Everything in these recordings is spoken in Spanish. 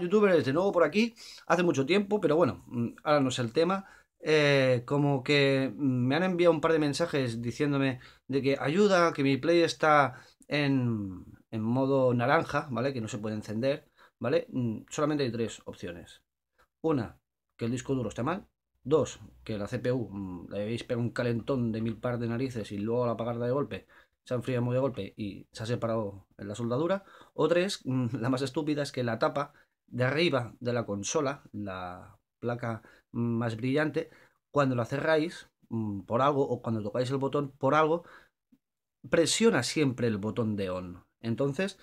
youtubers de nuevo por aquí hace mucho tiempo, pero bueno, mm, ahora no es el tema. Eh, como que mm, me han enviado un par de mensajes diciéndome de que ayuda, que mi play está en, en modo naranja, ¿vale? Que no se puede encender, ¿vale? Mm, solamente hay tres opciones. Una, que el disco duro esté mal. Dos, que la CPU le habéis pegado un calentón de mil par de narices y luego la apagarla de golpe se enfría muy de golpe y se ha separado en la soldadura. O tres, la más estúpida es que la tapa de arriba de la consola, la placa más brillante, cuando la cerráis mm, por algo o cuando tocáis el botón por algo, presiona siempre el botón de on. Entonces,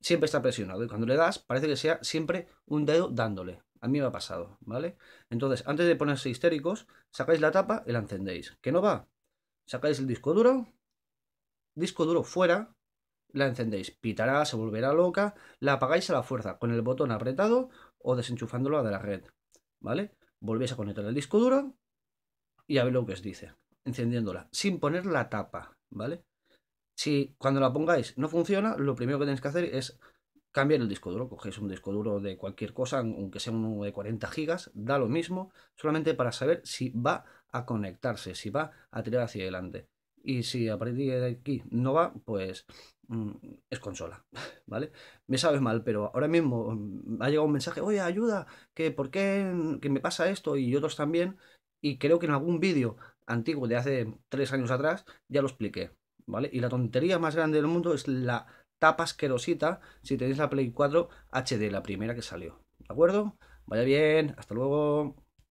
siempre está presionado y cuando le das parece que sea siempre un dedo dándole. A mí me ha pasado, ¿vale? Entonces, antes de ponerse histéricos, sacáis la tapa y la encendéis. ¿Qué no va? Sacáis el disco duro, disco duro fuera, la encendéis, pitará, se volverá loca, la apagáis a la fuerza con el botón apretado o desenchufándola de la red, ¿vale? Volvéis a conectar el disco duro y a ver lo que os dice, encendiéndola, sin poner la tapa, ¿vale? Si cuando la pongáis no funciona, lo primero que tenéis que hacer es cambiar el disco duro, cogéis un disco duro de cualquier cosa, aunque sea uno de 40 gigas, da lo mismo, solamente para saber si va a conectarse, si va a tirar hacia adelante. Y si a partir de aquí no va, pues mm, es consola, ¿vale? Me sabes mal, pero ahora mismo mm, ha llegado un mensaje, oye, ayuda, que por qué mm, me pasa esto y otros también, y creo que en algún vídeo antiguo de hace tres años atrás ya lo expliqué, ¿vale? Y la tontería más grande del mundo es la tapa asquerosita si tenéis la Play 4 HD, la primera que salió, ¿de acuerdo? Vaya bien, hasta luego.